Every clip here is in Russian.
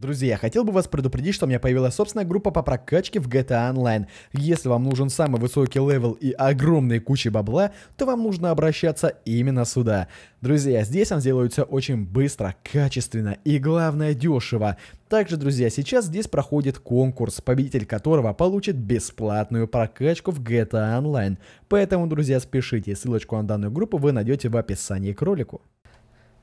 Друзья, хотел бы вас предупредить, что у меня появилась собственная группа по прокачке в GTA Online. Если вам нужен самый высокий левел и огромные кучи бабла, то вам нужно обращаться именно сюда. Друзья, здесь он делается очень быстро, качественно и главное дешево. Также, друзья, сейчас здесь проходит конкурс, победитель которого получит бесплатную прокачку в GTA Online. Поэтому, друзья, спешите, ссылочку на данную группу вы найдете в описании к ролику.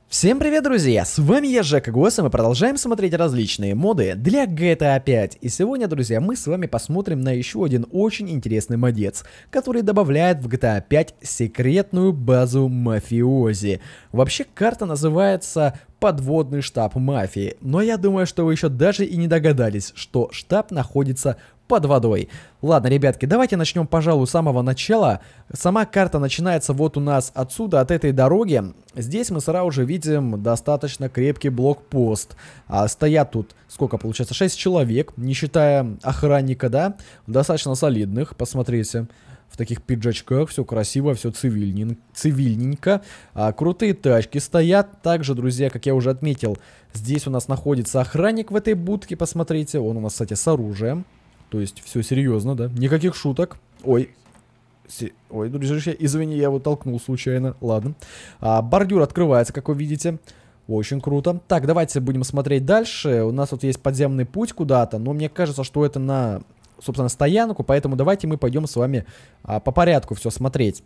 Всем привет, друзья! С вами я, Жека Гос, и мы продолжаем смотреть различные моды для GTA 5. И сегодня, друзья, мы с вами посмотрим на еще один очень интересный модец, который добавляет в GTA 5 секретную базу мафиози. Вообще, карта называется подводный штаб мафии. Но я думаю, что вы еще даже и не догадались, что штаб находится под водой. Ладно, ребятки, давайте начнем, пожалуй, с самого начала. Сама карта начинается вот у нас отсюда, от этой дороги. Здесь мы сразу же видим достаточно крепкий блокпост. А, стоят тут, сколько получается, 6 человек, не считая охранника, да? Достаточно солидных, посмотрите. Посмотрите в таких пиджачках, все красиво, все цивильненько. А, крутые тачки стоят. Также, друзья, как я уже отметил, здесь у нас находится охранник в этой будке, посмотрите. Он у нас, кстати, с оружием. То есть все серьезно, да? Никаких шуток. Ой, Ой, друзья извини, я его толкнул случайно. Ладно. А, бордюр открывается, как вы видите. Очень круто. Так, давайте будем смотреть дальше. У нас вот есть подземный путь куда-то, но мне кажется, что это на собственно, стоянку, поэтому давайте мы пойдем с вами а, по порядку все смотреть.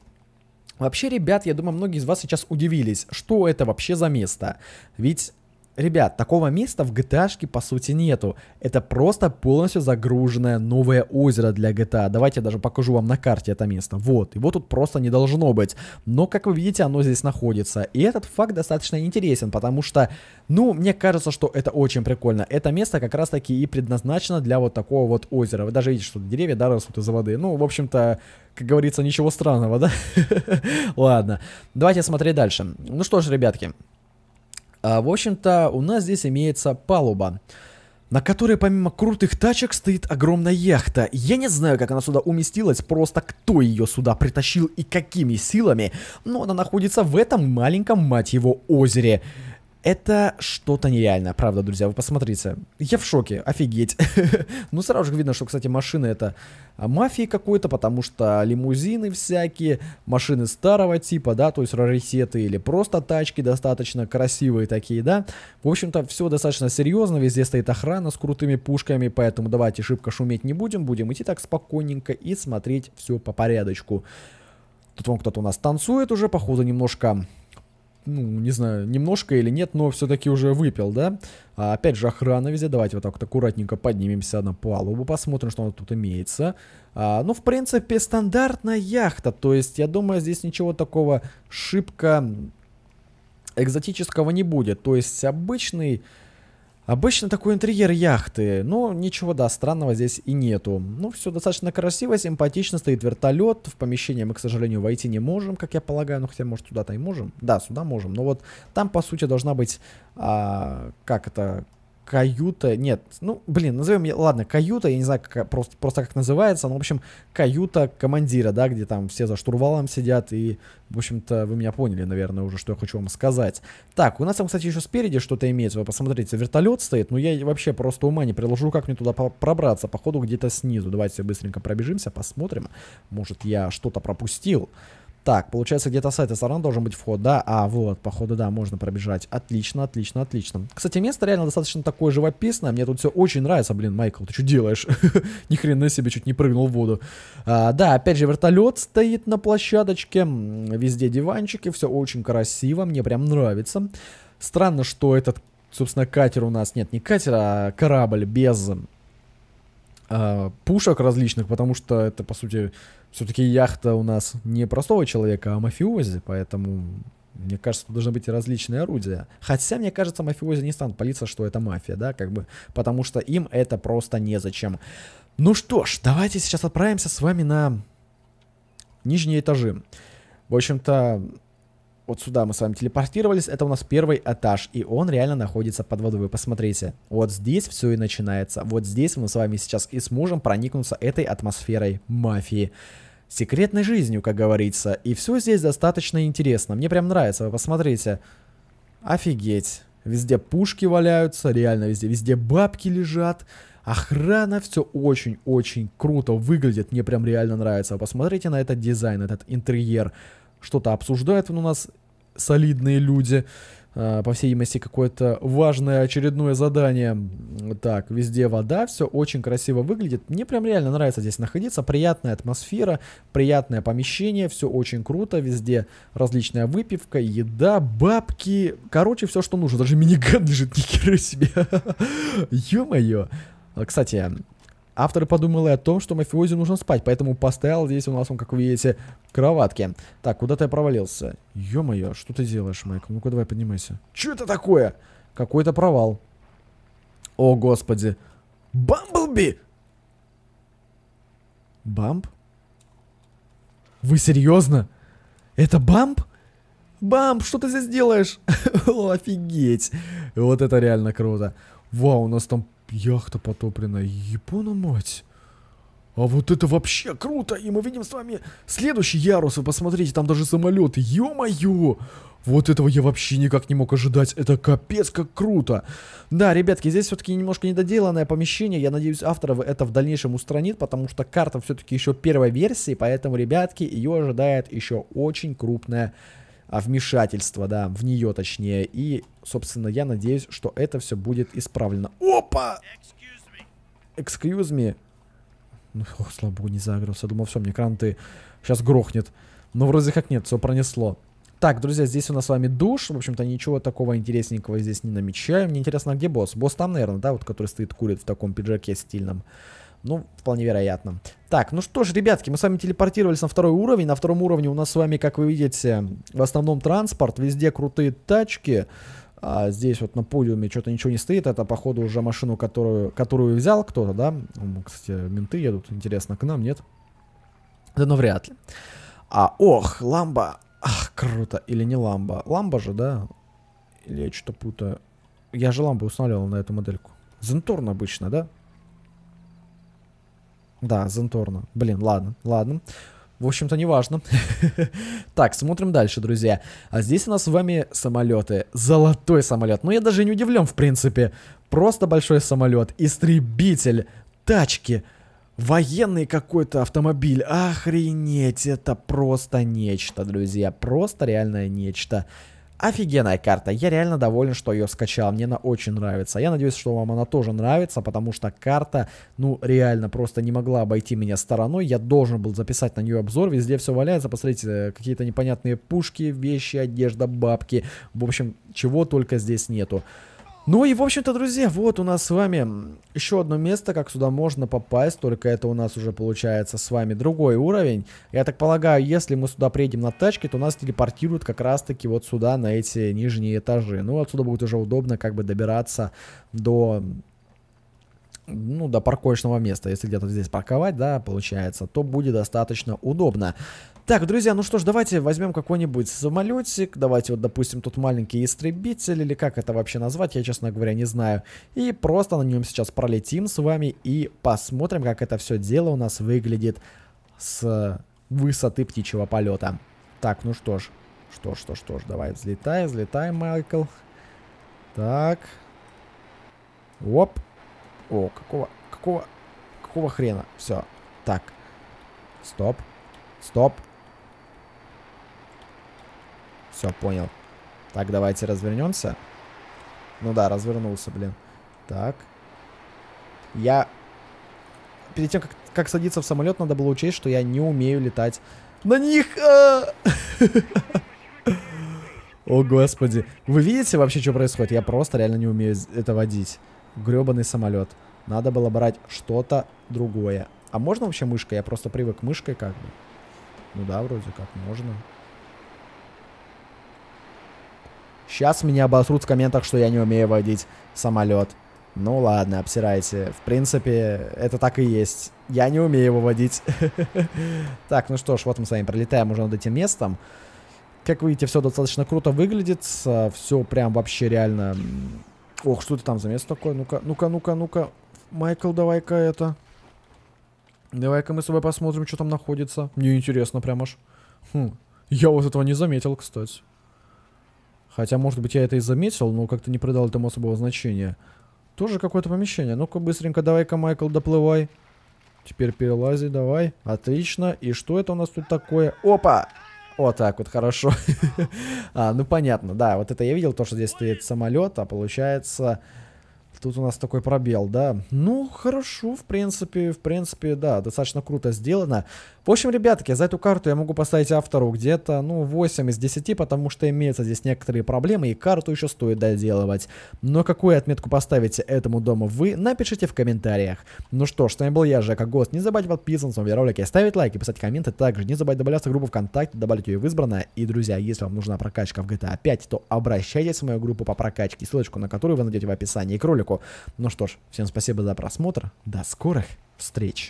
Вообще, ребят, я думаю, многие из вас сейчас удивились, что это вообще за место. Ведь Ребят, такого места в gta по сути нету. Это просто полностью загруженное новое озеро для GTA. Давайте я даже покажу вам на карте это место. Вот, его тут просто не должно быть. Но, как вы видите, оно здесь находится. И этот факт достаточно интересен, потому что, ну, мне кажется, что это очень прикольно. Это место как раз-таки и предназначено для вот такого вот озера. Вы даже видите, что деревья, да, растут из воды. Ну, в общем-то, как говорится, ничего странного, да? Ладно, давайте смотреть дальше. Ну что ж, ребятки, а, в общем-то, у нас здесь имеется палуба на которой помимо крутых тачек стоит огромная яхта. Я не знаю, как она сюда уместилась, просто кто ее сюда притащил и какими силами, но она находится в этом маленьком, мать его, озере. Это что-то нереальное, правда, друзья, вы посмотрите. Я в шоке, офигеть. ну, сразу же видно, что, кстати, машины это мафии какой-то, потому что лимузины всякие, машины старого типа, да, то есть раритеты или просто тачки достаточно красивые такие, да. В общем-то, все достаточно серьезно, везде стоит охрана с крутыми пушками, поэтому давайте шибко шуметь не будем, будем идти так спокойненько и смотреть все по порядочку. Тут вон кто-то у нас танцует уже, походу, немножко ну, не знаю, немножко или нет, но все-таки уже выпил, да? А опять же, охрана везде. Давайте вот так вот аккуратненько поднимемся на палубу, посмотрим, что у нас тут имеется. А, ну, в принципе, стандартная яхта. То есть, я думаю, здесь ничего такого шибко экзотического не будет. То есть, обычный Обычно такой интерьер яхты, но ничего, да, странного здесь и нету. Ну, все достаточно красиво, симпатично, стоит вертолет, в помещение мы, к сожалению, войти не можем, как я полагаю, ну, хотя, может, туда-то и можем. Да, сюда можем, но вот там, по сути, должна быть, а, как это, каюта, нет, ну, блин, назовем, я, ладно, каюта, я не знаю, как, просто, просто как называется, но, в общем, каюта командира, да, где там все за штурвалом сидят, и, в общем-то, вы меня поняли, наверное, уже, что я хочу вам сказать. Так, у нас там, кстати, еще спереди что-то имеется, вы посмотрите, вертолет стоит, но я вообще просто ума не приложу, как мне туда пробраться, походу, где-то снизу, давайте быстренько пробежимся, посмотрим, может, я что-то пропустил. Так, получается, где-то с этой стороны должен быть вход, да? А, вот, походу, да, можно пробежать. Отлично, отлично, отлично. Кстати, место реально достаточно такое живописное. Мне тут все очень нравится. Блин, Майкл, ты что делаешь? Ни хрена себе, чуть не прыгнул в воду. А, да, опять же, вертолет стоит на площадочке. Везде диванчики, все очень красиво. Мне прям нравится. Странно, что этот, собственно, катер у нас... Нет, не катер, а корабль без Э, пушек различных, потому что это, по сути, все-таки яхта у нас не простого человека, а мафиози, поэтому мне кажется, тут должны быть различные орудия. Хотя, мне кажется, мафиози не станут палиться, что это мафия, да, как бы, потому что им это просто незачем. Ну что ж, давайте сейчас отправимся с вами на нижние этажи. В общем-то, вот сюда мы с вами телепортировались. Это у нас первый этаж. И он реально находится под водой. Вы посмотрите. Вот здесь все и начинается. Вот здесь мы с вами сейчас и сможем проникнуться этой атмосферой мафии секретной жизнью, как говорится. И все здесь достаточно интересно. Мне прям нравится, вы посмотрите. Офигеть. Везде пушки валяются, реально везде. Везде бабки лежат. Охрана, все очень-очень круто выглядит. Мне прям реально нравится. Вы посмотрите на этот дизайн, этот интерьер. Что-то обсуждают у нас солидные люди. А, по всей видимости, какое-то важное очередное задание. Так, везде вода, все очень красиво выглядит. Мне прям реально нравится здесь находиться. Приятная атмосфера, приятное помещение, все очень круто. Везде различная выпивка, еда, бабки. Короче, все, что нужно. Даже миниган лежит, ни хера себе. Ё-моё. Кстати, Авторы подумали о том, что мафиози нужно спать, поэтому поставил здесь у нас, он, как вы видите, кроватки. Так, куда ты провалился. Ё-моё, что ты делаешь, Майк? Ну-ка, давай поднимайся. Чё это такое? Какой-то провал. О, господи. Бамблби! Бамп? Вы серьезно? Это бамп? Бамп, что ты здесь делаешь? О, офигеть. Вот это реально круто. Вау, у нас там яхта потоплена. Япона мать. А вот это вообще круто! И мы видим с вами следующий ярус. Вы посмотрите, там даже самолеты. Ё-моё! Вот этого я вообще никак не мог ожидать. Это капец как круто. Да, ребятки, здесь все-таки немножко недоделанное помещение. Я надеюсь, авторов это в дальнейшем устранит, потому что карта все-таки еще первой версии, поэтому, ребятки, ее ожидает еще очень крупная а вмешательство, да, в нее точнее. И, собственно, я надеюсь, что это все будет исправлено. Опа! Excuse me. Ну, о, слава богу, не загрелся. Думал, все, мне кран сейчас грохнет. Но вроде как нет, все пронесло. Так, друзья, здесь у нас с вами душ. В общем-то, ничего такого интересненького здесь не намечаю. Мне интересно, где босс? Босс там, наверное, да, вот который стоит, курит в таком пиджаке стильном. Ну, вполне вероятно. Так, ну что ж, ребятки, мы с вами телепортировались на второй уровень. На втором уровне у нас с вами, как вы видите, в основном транспорт. Везде крутые тачки. А здесь вот на подиуме что-то ничего не стоит. Это, походу, уже машину, которую, которую взял кто-то, да? Кстати, менты едут, интересно, к нам, нет? Да ну вряд ли. А, ох, ламба. Ах, круто. Или не ламба. Ламба же, да? Или я что-то путаю. Я же ламбу устанавливал на эту модельку. Зентурн обычно, да? Да, Зенторна. Блин, ладно, ладно. В общем-то, неважно. так, смотрим дальше, друзья. А здесь у нас с вами самолеты. Золотой самолет. Ну, я даже не удивлен, в принципе. Просто большой самолет. Истребитель. Тачки. Военный какой-то автомобиль. Охренеть, это просто нечто, друзья. Просто реальное нечто. Офигенная карта. Я реально доволен, что ее скачал. Мне она очень нравится. Я надеюсь, что вам она тоже нравится, потому что карта, ну, реально просто не могла обойти меня стороной. Я должен был записать на нее обзор. Везде все валяется. Посмотрите, э, какие-то непонятные пушки, вещи, одежда, бабки. В общем, чего только здесь нету. Ну и, в общем-то, друзья, вот у нас с вами еще одно место, как сюда можно попасть, только это у нас уже получается с вами другой уровень. Я так полагаю, если мы сюда приедем на тачке, то нас телепортируют как раз-таки вот сюда, на эти нижние этажи. Ну, отсюда будет уже удобно как бы добираться до ну, до парковочного места, если где-то здесь парковать, да, получается, то будет достаточно удобно. Так, друзья, ну что ж, давайте возьмем какой-нибудь самолетик. Давайте вот, допустим, тут маленький истребитель, или как это вообще назвать, я, честно говоря, не знаю. И просто на нем сейчас пролетим с вами и посмотрим, как это все дело у нас выглядит с высоты птичьего полета. Так, ну что ж, что ж, что ж, что ж, давай, взлетай, взлетай, Майкл. Так. Оп. О, какого, какого, какого хрена? Все. Так. Стоп. Стоп. Все, понял. Так, давайте развернемся. Ну да, развернулся, блин. Так. Я... Перед тем, как, как садиться в самолет, надо было учесть, что я не умею летать на них. О, господи. Вы видите вообще, что происходит? Я просто реально не умею это водить. Гребаный самолет. Надо было брать что-то другое. А можно вообще мышкой? Я просто привык мышкой как бы. Ну да, вроде как можно. Сейчас меня обосрут в комментах, что я не умею водить самолет. Ну ладно, обсирайте. В принципе, это так и есть. Я не умею его водить. Так, ну что ж, вот мы с вами пролетаем уже над этим местом. Как видите, все достаточно круто выглядит. Все прям вообще реально... Ох, что это там за место такое? Ну-ка, ну-ка, ну-ка, ну-ка. Майкл, давай-ка это... Давай-ка мы с тобой посмотрим, что там находится. Мне интересно прям аж. Хм. Я вот этого не заметил, кстати. Хотя, может быть, я это и заметил, но как-то не придал этому особого значения. Тоже какое-то помещение. Ну-ка, быстренько давай-ка, Майкл, доплывай. Теперь перелази, давай. Отлично. И что это у нас тут такое? Опа! Вот так вот, хорошо. а, ну понятно, да, вот это я видел, то, что здесь стоит самолет, а получается Тут у нас такой пробел, да. Ну, хорошо, в принципе, в принципе, да, достаточно круто сделано. В общем, ребятки, за эту карту я могу поставить автору где-то, ну, 8 из 10, потому что имеются здесь некоторые проблемы, и карту еще стоит доделывать. Но какую отметку поставите этому дому вы, напишите в комментариях. Ну что ж, с вами был я, Жека Гост. Не забывайте подписываться на мои ролики, ставить лайки, писать комменты. Также не забывайте добавляться в группу ВКонтакте, добавить ее в избранное. И, друзья, если вам нужна прокачка в GTA 5, то обращайтесь в мою группу по прокачке, ссылочку на которую вы найдете в описании к ролику ролику. Ну что ж, всем спасибо за просмотр. До скорых встреч!